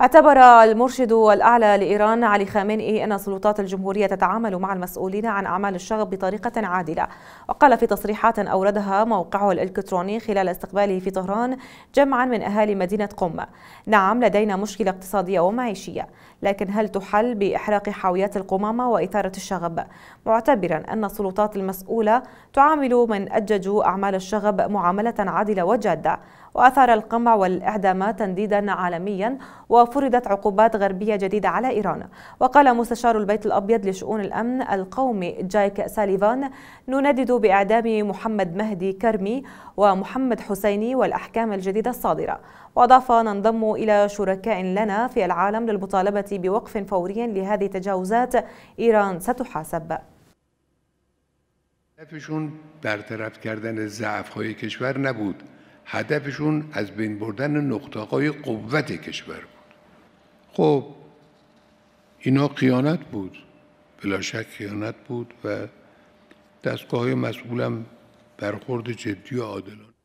اعتبر المرشد الأعلى لإيران علي خامنئي أن سلطات الجمهورية تتعامل مع المسؤولين عن أعمال الشغب بطريقة عادلة وقال في تصريحات أوردها موقعه الإلكتروني خلال استقباله في طهران جمعا من أهالي مدينة قم نعم لدينا مشكلة اقتصادية ومعيشية لكن هل تحل بإحراق حاويات القمامة وإثارة الشغب معتبرا أن السلطات المسؤولة تعامل من أججوا أعمال الشغب معاملة عادلة وجادة وأثار القمع والإعدامات تنديدا عالميا وفرضت عقوبات غربية جديدة على إيران وقال مستشار البيت الأبيض لشؤون الأمن القومي جايك ساليفان نندد بإعدام محمد مهدي كرمي ومحمد حسيني والأحكام الجديدة الصادرة وأضاف ننضم إلى شركاء لنا في العالم للمطالبة بوقف فوري لهذه التجاوزات إيران ستحاسب هدفشون برطرف کردن ضعف های کشور نبود هدفشون از بین بردن های قوت کشور بود خب اینا خیانت بود بلا شک خیانت بود و دستگاه مسئولم برخورد جدی و عادلانه